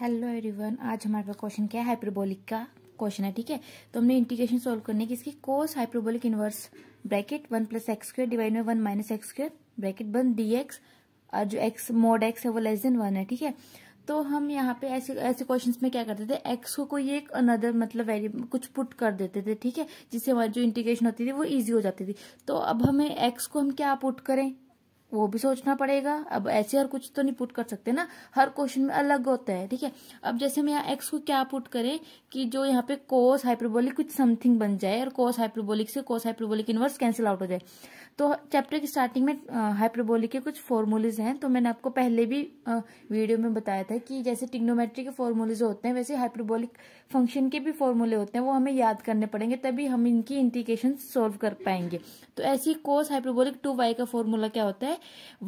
hello everyone आज हमारे पास question क्या है हाइपरबोलिक का क्वेश्चन है ठीक है तो हमने इंटीग्रेशन सॉल्व करने की इसकी cos hyperbolic inverse bracket one plus x square divide में one minus x square bracket one d x और जो एक्स मोड एक्स है वो लेस देन वन है ठीक है तो हम यहाँ पे ऐसे ऐसे क्वेश्चन में क्या करते थे एक्स को कोई एक अनदर मतलब वेरी कुछ पुट कर देते थे ठीक है जिससे हमारी जो इंटीग्रेशन होती थी वो इजी हो जाती थी तो अब हमें एक्स को हम क्या पुट करें वो भी सोचना पड़ेगा अब ऐसे और कुछ तो नहीं पुट कर सकते ना हर क्वेश्चन में अलग होता है ठीक है अब जैसे हम यहाँ एक्स को क्या पुट करें कि जो यहाँ पे कोस हाइप्रोबोलिक कुछ समथिंग बन जाए और कोस हाइप्रोबोलिक से cos hyperbolic inverse cancel out हो जाए तो चैप्टर की स्टार्टिंग में हाइप्रोबोलिक के कुछ फॉर्मूलेज हैं तो मैंने आपको पहले भी आ, वीडियो में बताया था कि जैसे टिग्नोमेट्री के फॉर्मूलेज होते हैं वैसे हाइप्रोबोलिक फंक्शन के भी फॉर्मूले होते हैं वो हमें याद करने पड़ेंगे तभी हम इनकी इंटीग्रेशन सॉल्व कर पाएंगे तो ऐसी कोस हाइप्रोबोलिक टू वाई का फॉर्मूला क्या होता है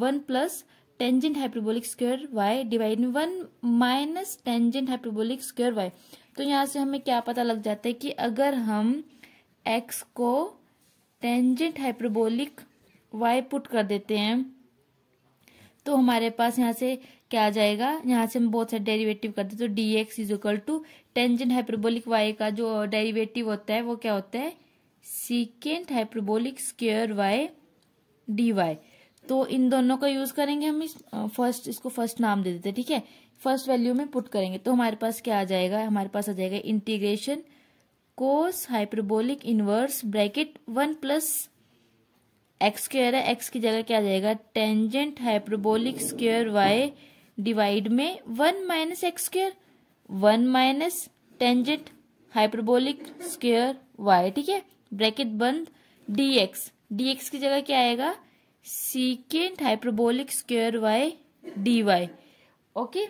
one plus tangent hyperbolic square y divide one minus tangent hyperbolic square y तो यहाँ से हमें क्या पता लग जाता है कि अगर हम एक्स को टेंजेंट हाइपरबोलिक वाई पुट कर देते हैं तो हमारे पास यहाँ से क्या आ जाएगा यहाँ से हम बहुत सारे डेरिवेटिव करते हैं तो d x is equal to tangent hyperbolic y का जो डेरिवेटिव होता है वो क्या होता है secant hyperbolic square y d y तो इन दोनों का यूज करेंगे हम इस फर्स्ट इसको फर्स्ट नाम दे देते ठीक है फर्स्ट वैल्यू में पुट करेंगे तो हमारे पास क्या आ जाएगा हमारे पास आ जाएगा integration cos hyperbolic inverse bracket one plus x square है एक्स की जगह क्या आ जाएगा tangent hyperbolic square y divide में one minus x square one minus tangent hyperbolic square y ठीक है ब्रैकेट बंद डी एक्स की जगह क्या आएगा secant hyperbolic square y d y okay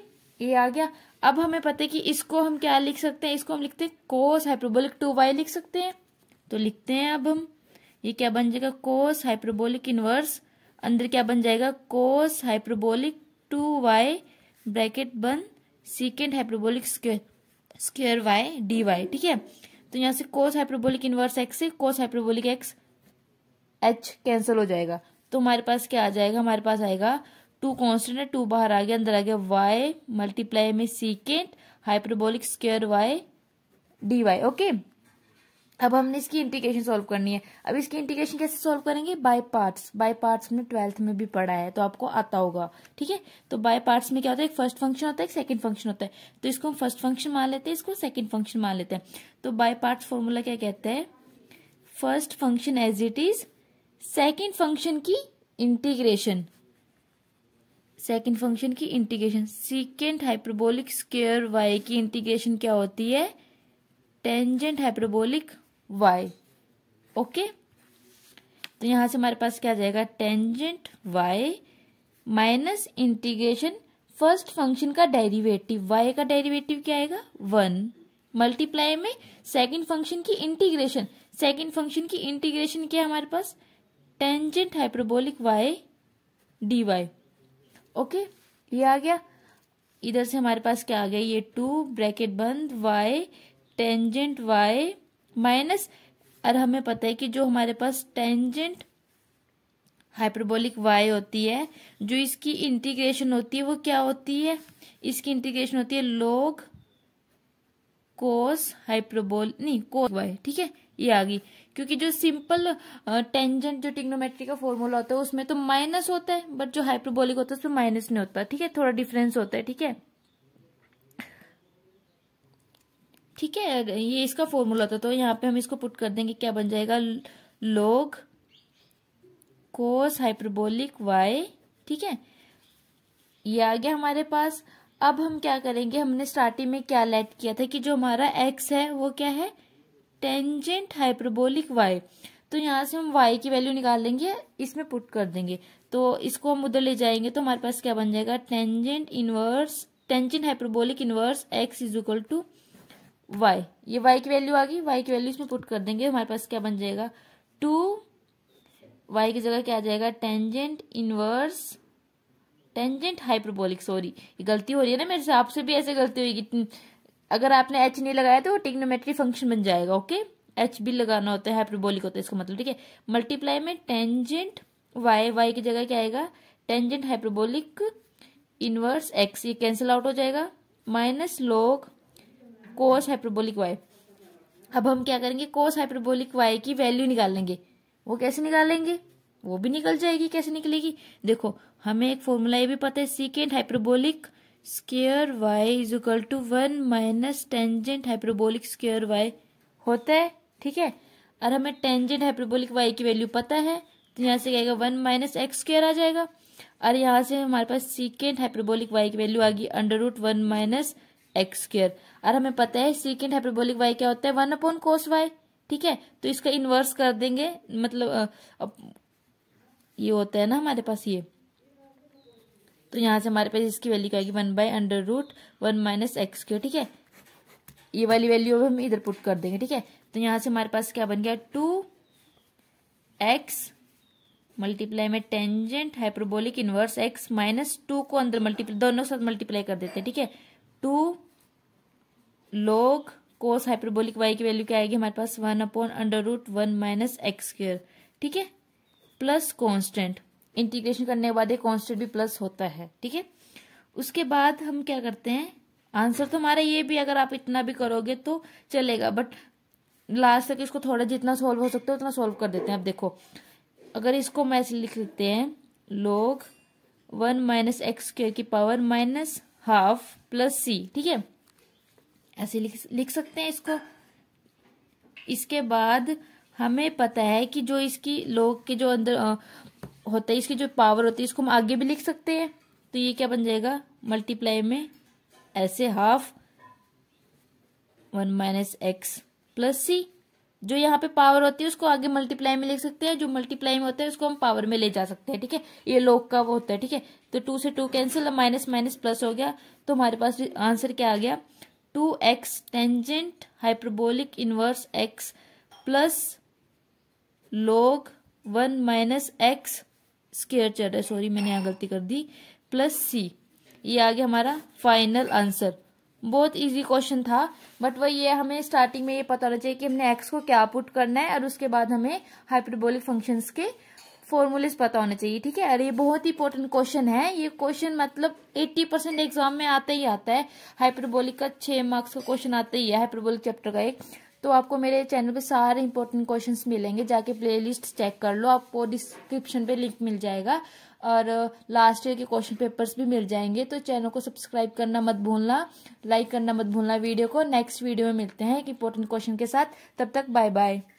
ये आ गया अब हमें पता है कि इसको हम क्या लिख सकते हैं इसको हम लिखते हैं कोस हाइप्रोबोलिक टू वाई लिख सकते हैं तो लिखते हैं अब हम ये क्या बन जाएगा कोस हाइप्रोबोलिक इनवर्स अंदर क्या बन जाएगा cos hyperbolic two y bracket बन secant hyperbolic square square y d y ठीक है तो यहां से कोस हाइप्रोबोलिक इनवर्स एक्स से cos hyperbolic x H cancel हो जाएगा तो हमारे पास क्या आ जाएगा हमारे पास आएगा टू कॉन्स्टेंट है टू बाहर आ गया अंदर आ गया वाई मल्टीप्लाई में secant hyperbolic square y d y okay अब हमने इसकी इंटीग्रेशन सॉल्व करनी है अब इसकी इंटीग्रेशन कैसे सॉल्व करेंगे बाय पार्ट्स बाय पार्ट्स हमने ट्वेल्थ में भी पढ़ा है तो आपको आता होगा ठीक है तो बाय पार्ट्स में क्या होता है एक फर्स्ट फंक्शन होता है एक सेकंड फंक्शन होता है तो इसको हम फर्स्ट फंक्शन मान लेते हैं इसको सेकंड फंक्शन मान लेते हैं तो बाय पार्ट्स फॉर्मूला क्या कहते हैं first function as it is second function की इंटीग्रेशन सेकेंड फंक्शन की integration secant hyperbolic square y की इंटीग्रेशन क्या होती है टेंजेंट हाइपरबोलिक वाई ओके तो यहां से हमारे पास क्या जाएगा tangent y minus integration first function का डेरिवेटिव वाई का डेरिवेटिव क्या आएगा वन मल्टीप्लाई में सेकेंड फंक्शन की इंटीग्रेशन सेकेंड फंक्शन की इंटीग्रेशन क्या है हमारे पास tangent hyperbolic y d y okay ये आ गया इधर से हमारे पास क्या आ गया ये टू ब्रैकेट बंद वाई टेंजेंट वाई माइनस और हमें पता है कि जो हमारे पास टेंजेंट हाइपरबोलिक वाई होती है जो इसकी इंटीग्रेशन होती है वो क्या होती है इसकी इंटीग्रेशन होती है लोग कोस हाइपरबोल नहीं कोस वाई ठीक है ये आ गई क्योंकि जो सिंपल टेंजेंट जो टिग्नोमेट्री का फॉर्मूला होता है उसमें तो माइनस होता है बट जो हाइप्रोबोलिक होता है उसमें माइनस नहीं होता ठीक है थोड़ा डिफरेंस होता है ठीक है ठीक है ये इसका फॉर्मूला था तो यहाँ पे हम इसको पुट कर देंगे क्या बन जाएगा लोग कोस हाइपरबोलिक वाई ठीक है ये आ गया हमारे पास अब हम क्या करेंगे हमने स्टार्टिंग में क्या लेट किया था कि जो हमारा एक्स है वो क्या है टेंजेंट हाइपरबोलिक वाई तो यहाँ से हम वाई की वैल्यू निकाल देंगे इसमें पुट कर देंगे तो इसको हम उधर ले जाएंगे तो हमारे पास क्या बन जाएगा tangent inverse tangent hyperbolic inverse x is equal to y ये वाई की वैल्यू आ गई वाई की वैल्यू इसमें पुट कर देंगे हमारे पास क्या बन जाएगा टू वाई की जगह क्या आ जाएगा tangent inverse tangent hyperbolic sorry ये गलती हो रही है ना मेरे से आपसे भी ऐसे गलती होगी अगर आपने एच नहीं लगाया तो वो टिग्नोमेट्री फंक्शन बन जाएगा ओके एच भी लगाना होता है हाइपरबोलिक होता है इसका मतलब ठीक है मल्टीप्लाई में टेंजेंट वाई वाई की जगह क्या आएगा टेंजेंट हाइपरबोलिक इनवर्स एक्स ये कैंसिल आउट हो जाएगा minus log cos hyperbolic y अब हम क्या करेंगे कोस हाइपरबोलिक वाई की वैल्यू निकालेंगे वो कैसे निकालेंगे वो भी निकल जाएगी कैसे निकलेगी देखो हमें एक फॉर्मूला ये भी पता है secant hyperbolic square y is equal to one minus tangent hyperbolic square y होता है ठीक है और हमें टेंजेंट हाइप्रोबोलिक वाई की वैल्यू पता है तो यहाँ से क्या वन माइनस एक्स स्केयर आ जाएगा और यहाँ से हमारे पास सीकेंट हाइप्रोबोलिक वाई की वैल्यू आ गई under root one minus x square और हमें पता है सीकेंट हाइप्रोबोलिक वाई क्या होता है वन अपॉन कोस वाई ठीक है तो इसका इन्वर्स कर देंगे मतलब ये होता है ना हमारे पास ये तो यहाँ से हमारे पास इसकी वैल्यू क्या आएगी one by under root one minus x Q ठीक है ये वाली वैल्यू हम इधर पुट कर देंगे ठीक है तो यहाँ से हमारे पास क्या बन गया टू एक्स मल्टीप्लाई में tangent hyperbolic inverse x minus two को अंदर मल्टीप्लाई दोनों साथ मल्टीप्लाई कर देते हैं ठीक है two log cos hyperbolic y की वैल्यू क्या आएगी हमारे पास one upon under root one minus x square ठीक है प्लस कॉन्स्टेंट इंटीग्रेशन करने के बाद एक कॉन्स्टेंट भी प्लस होता है ठीक है उसके बाद हम क्या करते हैं आंसर तो हमारा ये भी अगर आप इतना भी करोगे तो चलेगा बट लास्ट तक इसको थोड़ा जितना सॉल्व हो सकता है उतना सॉल्व कर देते हैं अब देखो अगर इसको मैं ऐसे लिख लेते हैं log one minus x square की power minus half plus C ठीक है ऐसे लिख लिख सकते हैं इसको इसके बाद हमें पता है कि जो इसकी लोग के जो अंदर होता है इसकी जो पावर होती है इसको हम आगे भी लिख सकते हैं तो ये क्या बन जाएगा मल्टीप्लाई में ऐसे half one minus x plus c जो यहाँ पे पावर होती है उसको आगे मल्टीप्लाई में लिख सकते हैं जो मल्टीप्लाई में होता है उसको हम पावर में ले जा सकते हैं ठीक है ये लोग का वो होता है ठीक है तो टू से two cancel minus minus plus हो गया तो हमारे पास आंसर क्या आ गया two x tangent hyperbolic inverse x plus log one minus x square चल रहा है सॉरी मैंने यहाँ गलती कर दी प्लस सी ये आ गया हमारा फाइनल आंसर बहुत इजी क्वेश्चन था बट वही ये हमें स्टार्टिंग में ये पता होना चाहिए कि हमने एक्स को क्या पुट करना है और उसके बाद हमें हाइपरबोलिक फंक्शंस के फॉर्मूलेस पता होना चाहिए ठीक है अरे ये बहुत ही इंपॉर्टेंट क्वेश्चन है ये क्वेश्चन मतलब 80 परसेंट एग्जाम में आता ही आता है हाइपरबोलिक का छह मार्क्स का क्वेश्चन आता ही है हाइपरबोलिक चैप्टर का एक तो आपको मेरे चैनल पे सारे इंपॉर्टेंट क्वेश्चंस मिलेंगे जाके प्लेलिस्ट चेक कर लो आपको डिस्क्रिप्शन पे लिंक मिल जाएगा और लास्ट uh, ईयर के क्वेश्चन पेपर्स भी मिल जाएंगे तो चैनल को सब्सक्राइब करना मत भूलना लाइक करना मत भूलना वीडियो को नेक्स्ट वीडियो में मिलते हैं एक इंपॉर्टेंट क्वेश्चन के साथ तब तक बाय बाय